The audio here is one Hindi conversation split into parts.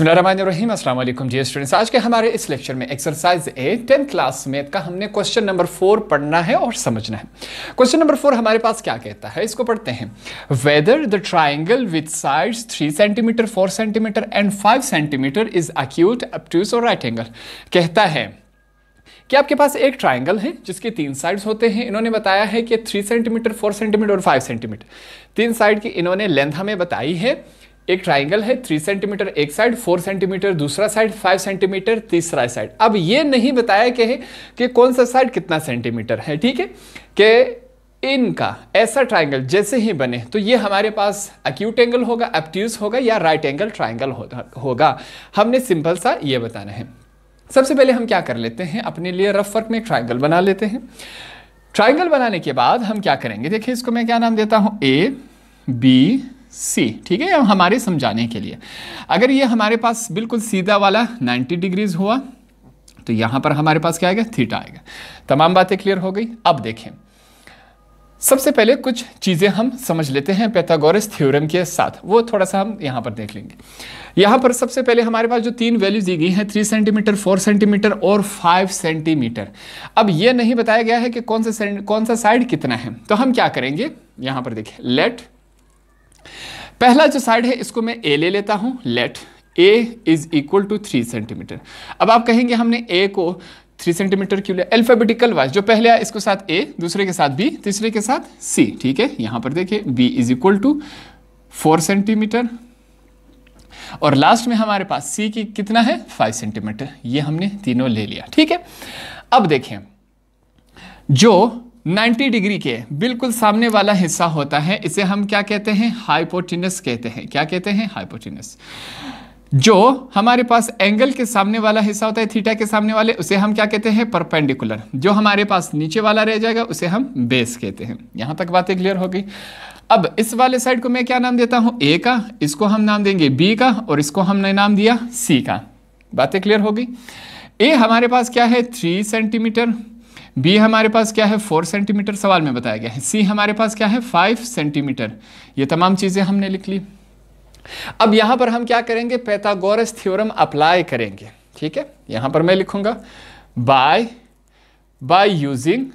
बसमीम अल्लाम डियर स्टूडेंट्स आज के हमारे इस लेक्चर में एक्सरसाइज ए टेंथ क्लास समेत का हमने क्वेश्चन नंबर फोर पढ़ना है और समझना है क्वेश्चन नंबर फोर हमारे पास क्या कहता है इसको पढ़ते हैं whether the triangle with sides three centimetre four centimetre and five centimetre is acute obtuse और राइट एंगल कहता है कि आपके पास एक ट्राइंगल है जिसके तीन साइड्स होते हैं इन्होंने बताया है कि थ्री सेंटीमीटर फोर सेंटीमीटर और फाइव सेंटीमीटर तीन साइड की इन्होंने लेंथ हमें बताई है एक ट्राइंगल है थ्री सेंटीमीटर एक साइड फोर सेंटीमीटर दूसरा साइड फाइव सेंटीमीटर तीसरा साइड अब ये नहीं बताया कि कि कौन सा साइड कितना सेंटीमीटर है ठीक है कि इनका ऐसा ट्राइंगल जैसे ही बने तो ये हमारे पास अक्यूट एंगल होगा एप्ट्यूज होगा या राइट एंगल ट्राइंगल होगा हमने सिंपल सा ये बताना है सबसे पहले हम क्या कर लेते हैं अपने लिए रफ वर्क में ट्राइंगल बना लेते हैं ट्राइंगल बनाने के बाद हम क्या करेंगे देखिए इसको मैं क्या नाम देता हूँ ए बी सी ठीक है हमारे समझाने के लिए अगर ये हमारे पास बिल्कुल सीधा वाला 90 डिग्रीज हुआ तो यहां पर हमारे पास क्या आएगा थीटा आएगा तमाम बातें क्लियर हो गई अब देखें सबसे पहले कुछ चीज़ें हम समझ लेते हैं पैथागोरस थ्योरम के साथ वो थोड़ा सा हम यहां पर देख लेंगे यहां पर सबसे पहले हमारे पास जो तीन वैल्यूज दी गई हैं थ्री सेंटीमीटर फोर सेंटीमीटर और फाइव सेंटीमीटर अब ये नहीं बताया गया है कि कौन सा कौन सा साइड कितना है तो हम क्या करेंगे यहां पर देखिए लेट पहला जो साइड है इसको मैं ए ले लेता हूं let A is equal to three centimetre अब आप कहेंगे हमने ए को थ्री सेंटीमीटर क्यों लिया अल्फाबेटिकल वाइज जो पहले आया इसको साथ ए दूसरे के साथ बी तीसरे के साथ सी ठीक है यहां पर देखिए B is equal to four centimetre और लास्ट में हमारे पास सी की कितना है फाइव सेंटीमीटर ये हमने तीनों ले लिया ठीक है अब देखें जो 90 डिग्री के बिल्कुल सामने वाला हिस्सा होता है इसे हम क्या कहते हैं हाइपोटिनस कहते हैं क्या कहते हैं हाइपोटिनस जो हमारे पास एंगल के सामने वाला हिस्सा होता है थीटा के सामने वाले उसे हम क्या कहते हैं परपेंडिकुलर जो हमारे पास नीचे वाला रह जाएगा उसे हम बेस कहते हैं यहां तक बातें क्लियर हो गई अब इस वाले साइड को मैं क्या नाम देता हूं ए का इसको हम नाम देंगे बी का और इसको हमने नाम दिया सी का बातें क्लियर हो गई ए हमारे पास क्या है थ्री सेंटीमीटर बी हमारे पास क्या है फोर सेंटीमीटर सवाल में बताया गया है सी हमारे पास क्या है फाइव सेंटीमीटर ये तमाम चीज़ें हमने लिख ली अब यहां पर हम क्या करेंगे पैथागोरस थ्योरम अप्लाई करेंगे ठीक है यहां पर मैं लिखूंगा by by using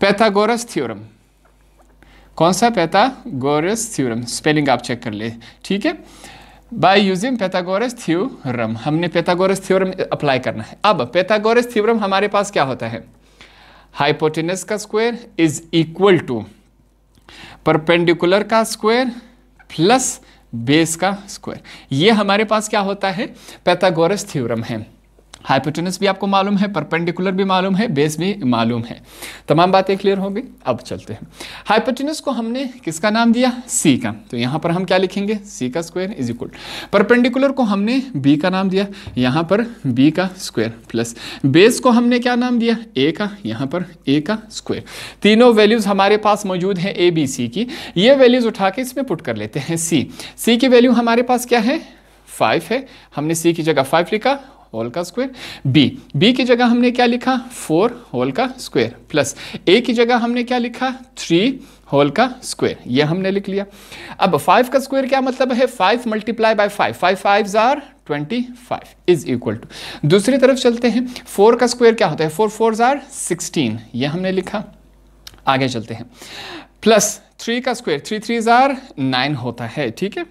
Pythagoras theorem कौन सा पैथागोरस थ्योरम स्पेलिंग आप चेक कर ले ठीक है बाय यूजिंग पैथागोरस थ्योरम हमने पैथागोरस थ्योरम अप्लाई करना है अब पैथागोरस थ्योरम हमारे पास क्या होता है हाइपोटेनस का square is equal to perpendicular का स्क्वायर प्लस बेस का स्क्वायर ये हमारे पास क्या होता है पैथागोरस थ्योरम है हाइपोटेनस भी आपको मालूम है परपेंडिकुलर भी मालूम है बेस भी मालूम है तमाम बातें क्लियर हो गई अब चलते हैं हाइपोटेनस को हमने किसका नाम दिया सी का तो यहाँ पर हम क्या लिखेंगे सी का स्क्वायर इज इक्वल परपेंडिकुलर को हमने बी का नाम दिया यहाँ पर बी का स्क्वायर प्लस बेस को हमने क्या नाम दिया ए का यहाँ पर ए का स्क्वायर तीनों वैल्यूज़ हमारे पास मौजूद है ए बी सी की ये वैल्यूज़ उठा के इसमें पुट कर लेते हैं सी सी की वैल्यू हमारे पास क्या है फाइव है हमने सी की जगह फाइव लिखा होल का स्क्वायर बी बी की जगह हमने क्या लिखा फोर होल का स्क्वायर प्लस ए की जगह हमने क्या लिखा थ्री होल का स्क्वायर ये हमने लिख लिया अब फाइव का स्क्वायर क्या मतलब है five multiply by five five five are twenty five is equal to दूसरी तरफ चलते हैं फोर का स्क्वायर क्या होता है फोर फोर आर सिक्सटीन ये हमने लिखा आगे चलते हैं प्लस थ्री का स्क्वायर थ्री थ्री जार नाइन होता है ठीक है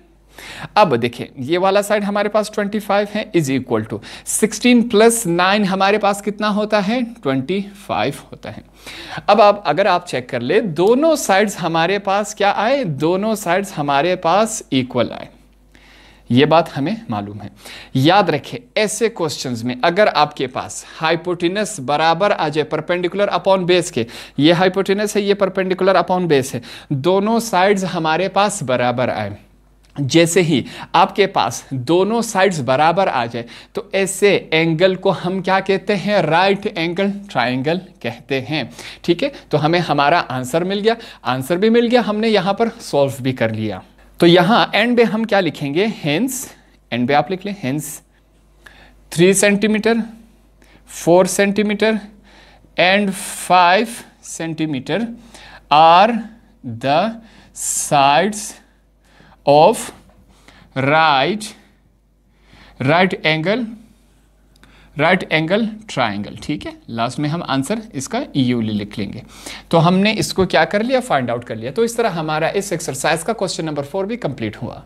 अब देखें ये वाला साइड हमारे पास 25 है इज इक्वल टू 16 प्लस 9 हमारे पास कितना होता है 25 होता है अब आप अगर आप चेक कर ले दोनों साइड्स हमारे पास क्या आए दोनों साइड्स हमारे पास इक्वल आए ये बात हमें मालूम है याद रखें ऐसे क्वेश्चंस में अगर आपके पास हाइपोटिनस बराबर आ जाए परपेंडिकुलर अपॉन बेस के ये हाइपोटिनस है ये परपेंडिकुलर अपॉन बेस है दोनों साइड्स हमारे पास बराबर आए जैसे ही आपके पास दोनों साइड्स बराबर आ जाए तो ऐसे एंगल को हम क्या कहते हैं राइट एंगल ट्राइंगल कहते हैं ठीक है तो हमें हमारा आंसर मिल गया आंसर भी मिल गया हमने यहाँ पर सॉल्व भी कर लिया तो यहाँ एंड में हम क्या लिखेंगे हेंस एंड पे आप लिख लें hence three centimetre four centimetre and five centimetre are the sides of right right angle right angle triangle ठीक है लास्ट में हम आंसर इसका यू लिख लेंगे तो हमने इसको क्या कर लिया फाइंड आउट कर लिया तो इस तरह हमारा इस एक्सरसाइज का क्वेश्चन नंबर फोर भी कंप्लीट हुआ